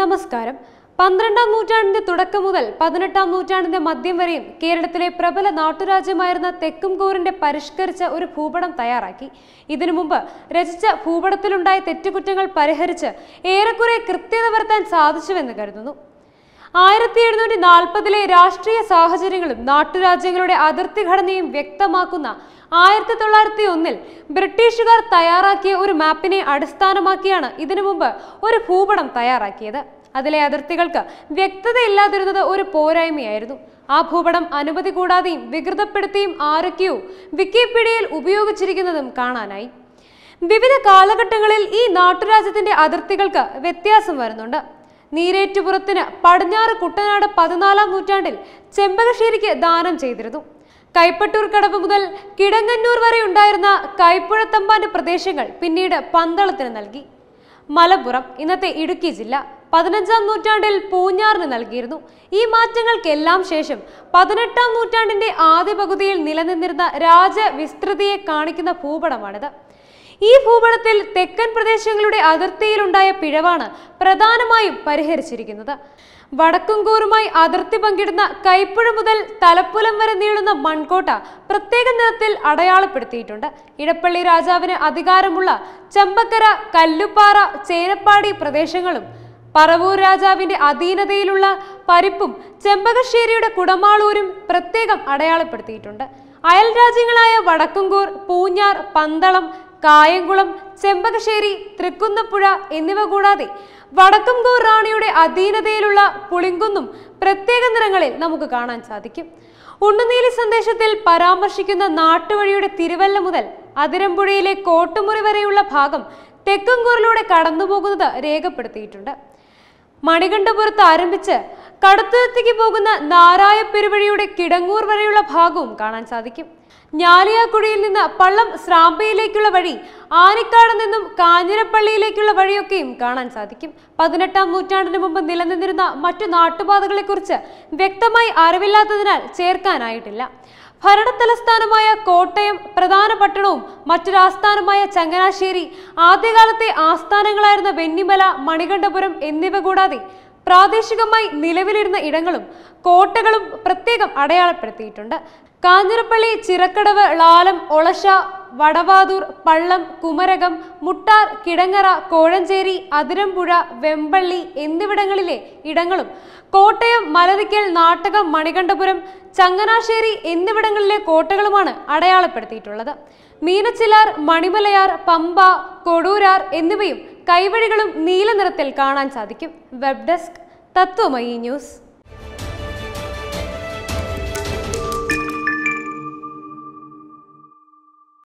നമസ്കാരം പന്ത്രണ്ടാം നൂറ്റാണ്ടിന്റെ തുടക്കം മുതൽ പതിനെട്ടാം നൂറ്റാണ്ടിന്റെ മധ്യം വരെയും കേരളത്തിലെ പ്രബല നാട്ടുരാജ്യമായിരുന്ന തെക്കുംകൂറിന്റെ പരിഷ്കരിച്ച ഒരു ഭൂപടം തയ്യാറാക്കി ഇതിനു മുമ്പ് രചിച്ച ഭൂപടത്തിലുണ്ടായ തെറ്റുകുറ്റങ്ങൾ പരിഹരിച്ച് ഏറെക്കുറെ കൃത്യത വരുത്താൻ സാധിച്ചുവെന്ന് കരുതുന്നു ആയിരത്തി എഴുന്നൂറ്റി നാൽപ്പതിലെ രാഷ്ട്രീയ സാഹചര്യങ്ങളും നാട്ടുരാജ്യങ്ങളുടെ അതിർത്തി ഘടനയും വ്യക്തമാക്കുന്ന ആയിരത്തി തൊള്ളായിരത്തി ഒന്നിൽ ബ്രിട്ടീഷുകാർ തയ്യാറാക്കിയ ഒരു മാപ്പിനെ അടിസ്ഥാനമാക്കിയാണ് ഇതിനു മുമ്പ് ഒരു ഭൂപടം തയ്യാറാക്കിയത് അതിലെ അതിർത്തികൾക്ക് വ്യക്തതയില്ലാതിരുന്നത് ഒരു പോരായ്മയായിരുന്നു ആ ഭൂപടം അനുമതി കൂടാതെയും വികൃതപ്പെടുത്തിയും ആരൊക്കെയോ വിക്കിപീഡിയയിൽ ഉപയോഗിച്ചിരിക്കുന്നതും കാണാനായി വിവിധ കാലഘട്ടങ്ങളിൽ ഈ നാട്ടുരാജ്യത്തിന്റെ അതിർത്തികൾക്ക് വ്യത്യാസം വരുന്നുണ്ട് നീരേറ്റുപുറത്തിന് പടിഞ്ഞാറ് കുട്ടനാട് പതിനാലാം നൂറ്റാണ്ടിൽ ചെമ്പകശ്ശേരിക്ക് ദാനം ചെയ്തിരുന്നു കൈപ്പട്ടൂർ കടവ് മുതൽ കിടങ്ങന്നൂർ വരെ ഉണ്ടായിരുന്ന കൈപ്പുഴത്തമ്പാന്റെ പ്രദേശങ്ങൾ പിന്നീട് പന്തളത്തിന് നൽകി മലപ്പുറം ഇന്നത്തെ ഇടുക്കി ജില്ല പതിനഞ്ചാം നൂറ്റാണ്ടിൽ പൂഞ്ഞാറിന് നൽകിയിരുന്നു ഈ മാറ്റങ്ങൾക്കെല്ലാം ശേഷം പതിനെട്ടാം നൂറ്റാണ്ടിന്റെ ആദ്യ പകുതിയിൽ നിലനിന്നിരുന്ന രാജവിസ്തൃതിയെ കാണിക്കുന്ന ഭൂപടമാണിത് ഈ ഭൂപടത്തിൽ തെക്കൻ പ്രദേശങ്ങളുടെ അതിർത്തിയിലുണ്ടായ പിഴവാണ് പ്രധാനമായും പരിഹരിച്ചിരിക്കുന്നത് വടക്കുംകൂറുമായി അതിർത്തി പങ്കിടുന്ന കൈപ്പുഴ മുതൽ തലപ്പുലം വരെ നീളുന്ന മൺകോട്ട പ്രത്യേക നിറത്തിൽ അടയാളപ്പെടുത്തിയിട്ടുണ്ട് ഇടപ്പള്ളി രാജാവിന് അധികാരമുള്ള ചമ്പക്കര കല്ലുപ്പാറ ചേനപ്പാടി പ്രദേശങ്ങളും പറവൂർ രാജാവിന്റെ അധീനതയിലുള്ള പരിപ്പും ചെമ്പകശ്ശേരിയുടെ കുടമാളൂരും പ്രത്യേകം അടയാളപ്പെടുത്തിയിട്ടുണ്ട് അയൽ രാജ്യങ്ങളായ വടക്കുംകൂർ പൂഞ്ഞാർ പന്തളം കായംകുളം ചെമ്പകശ്ശേരി തൃക്കുന്നപ്പുഴ എന്നിവ കൂടാതെ വടക്കംകോർ റാണിയുടെ അധീനതയിലുള്ള പുളിങ്കുന്നും പ്രത്യേക നിറങ്ങളിൽ നമുക്ക് കാണാൻ സാധിക്കും ഉണ്ണുനീലി സന്ദേശത്തിൽ പരാമർശിക്കുന്ന നാട്ടുവഴിയുടെ തിരുവല്ല മുതൽ അതിരമ്പുഴയിലെ കോട്ടുമുറി വരെയുള്ള ഭാഗം തെക്കംകോറിലൂടെ കടന്നുപോകുന്നത് രേഖപ്പെടുത്തിയിട്ടുണ്ട് മണികണ്ഠപുരത്ത് ആരംഭിച്ച് കടത്തുരത്തേക്ക് പോകുന്ന നാരായ പെരുവഴിയുടെ കിടങ്ങൂർ വരെയുള്ള ഭാഗവും കാണാൻ സാധിക്കും ഞാലിയാക്കുഴിയിൽ നിന്ന് പള്ളം സ്രാമ്പയിലേക്കുള്ള വഴി ആനിക്കാട് നിന്നും കാഞ്ഞിരപ്പള്ളിയിലേക്കുള്ള വഴിയൊക്കെയും കാണാൻ സാധിക്കും പതിനെട്ടാം നൂറ്റാണ്ടിന് മുമ്പ് നിലനിന്നിരുന്ന മറ്റു നാട്ടുപാതകളെക്കുറിച്ച് വ്യക്തമായി അറിവില്ലാത്തതിനാൽ ചേർക്കാനായിട്ടില്ല തലസ്ഥാനമായ കോട്ടയം പ്രധാന പട്ടണവും മറ്റു ആസ്ഥാനമായ ചങ്ങനാശ്ശേരി ആദ്യകാലത്തെ ആസ്ഥാനങ്ങളായിരുന്ന വെന്നിമല മണികണ്ഠപുരം എന്നിവ കൂടാതെ പ്രാദേശികമായി നിലവിലിരുന്ന ഇടങ്ങളും കോട്ടകളും പ്രത്യേകം അടയാളപ്പെടുത്തിയിട്ടുണ്ട് കാഞ്ഞിരപ്പള്ളി ചിറക്കടവ് ലാലം ഒളശ വടവാതൂർ പള്ളം കുമരകം മുട്ടാർ കിടങ്ങറ കോഴഞ്ചേരി അതിരമ്പുഴ വെമ്പള്ളി എന്നിവിടങ്ങളിലെ ഇടങ്ങളും കോട്ടയം മലനിക്കൽ നാട്ടകം മണികണ്ഠപുരം ചങ്ങനാശ്ശേരി എന്നിവിടങ്ങളിലെ കോട്ടകളുമാണ് അടയാളപ്പെടുത്തിയിട്ടുള്ളത് മീനച്ചിലാർ മണിമലയാർ പമ്പ കൊടൂരാർ എന്നിവയും കൈവഴികളും നീല നിറത്തിൽ കാണാൻ സാധിക്കും വെബ് ഡെസ്ക് തത്വമയി ന്യൂസ്